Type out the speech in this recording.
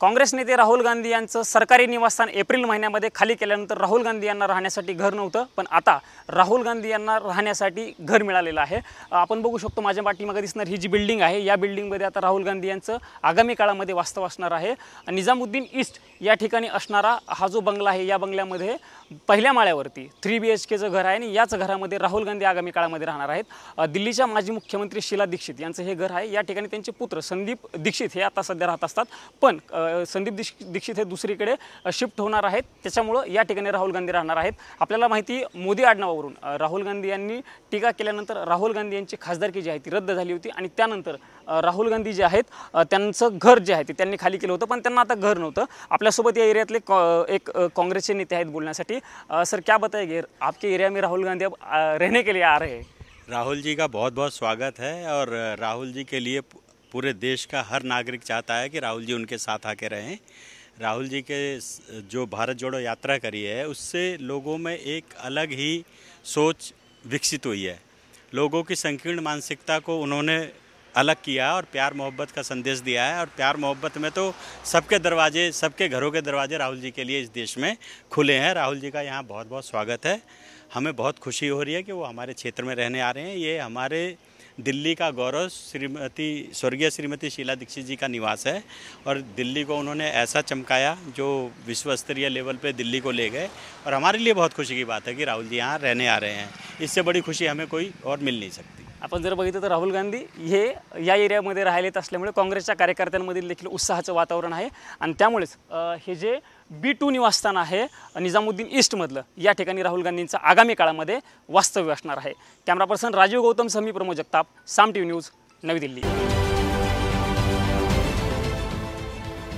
काँग्रेस नेते राहुल गांधी यांचं सरकारी निवासस्थान एप्रिल महिन्यामध्ये खाली केल्यानंतर राहुल गांधी यांना राहण्यासाठी घर नव्हतं पण आता राहुल गांधी यांना राहण्यासाठी घर मिळालेलं आहे आपण बघू शकतो माझ्या पाठीमागे दिसणार ही जी बिल्डिंग आहे या बिल्डिंगमध्ये आता राहुल गांधी यांचं आगामी काळामध्ये वास्तव असणार आहे निजामुद्दीन ईस्ट या ठिकाणी असणारा हा जो बंगला आहे या बंगल्यामध्ये पहिल्या माळ्यावरती थ्री बी एच केचं घर आहे आणि याच घरामध्ये राहुल गांधी आगामी काळामध्ये राहणार आहेत दिल्लीच्या माजी मुख्यमंत्री शीला दीक्षित यांचं हे घर आहे या ठिकाणी त्यांचे पुत्र संदीप दीक्षित हे आता सध्या राहत असतात पण संदीप दिश दीक्षित हे दुसरीकडे शिफ्ट होणार आहेत त्याच्यामुळं या ठिकाणी राहुल गांधी राहणार आहेत आपल्याला माहिती मोदी आडनावावरून राहुल गांधी यांनी टीका केल्यानंतर राहुल गांधी यांची खासदारकी जी आहे ती रद्द झाली होती आणि त्यानंतर राहुल गांधी जे आहेत त्यांचं घर जे आहे ते त्यांनी खाली केलं होतं पण त्यांना आता घर नव्हतं आपल्यासोबत या एरियातले कॉ एक काँग्रेसचे नेते आहेत बोलण्यासाठी सर क्या बताए घेर आपके एरिया में राहुल गांधी अब रहने के लिए आ रहे राहुल जी का बहुत बहुत स्वागत है और राहुल जी के लिए पूरे देश का हर नागरिक चाहता है कि राहुल जी उनके साथ आके रहें राहुल जी के जो भारत जोड़ो यात्रा करी है उससे लोगों में एक अलग ही सोच विकसित हुई है लोगों की संकीर्ण मानसिकता को उन्होंने अलग किया और प्यार मोहब्बत का संदेश दिया है और प्यार मोहब्बत में तो सबके दरवाजे सबके घरों के दरवाजे राहुल जी के लिए इस देश में खुले हैं राहुल जी का यहाँ बहुत बहुत स्वागत है हमें बहुत खुशी हो रही है कि वो हमारे क्षेत्र में रहने आ रहे हैं ये हमारे दिल्ली का गौरव श्रीमती स्वर्गीय श्रीमती शीला दीक्षित जी का निवास है और दिल्ली को उन्होंने ऐसा चमकाया जो विश्व स्तरीय लेवल पे दिल्ली को ले गए और हमारे लिए बहुत खुशी की बात है कि राहुल जी यहाँ रहने आ रहे हैं इससे बड़ी खुशी हमें कोई और मिल नहीं सकती आपण जर बघितलं तर राहुल गांधी हे या एरियामध्ये राहिलेत असल्यामुळे काँग्रेसच्या कार्यकर्त्यांमधील देखील उत्साहाचं वातावरण आहे आणि त्यामुळेच हे जे बी टू निवासस्थान आहे निजामुद्दीन ईस्टमधलं या ठिकाणी राहुल गांधींचं आगामी काळामध्ये वास्तव्य असणार आहे कॅमेरा पर्सन राजीव गौतम समी प्रमोद जगताप साम टी न्यूज नवी दिल्ली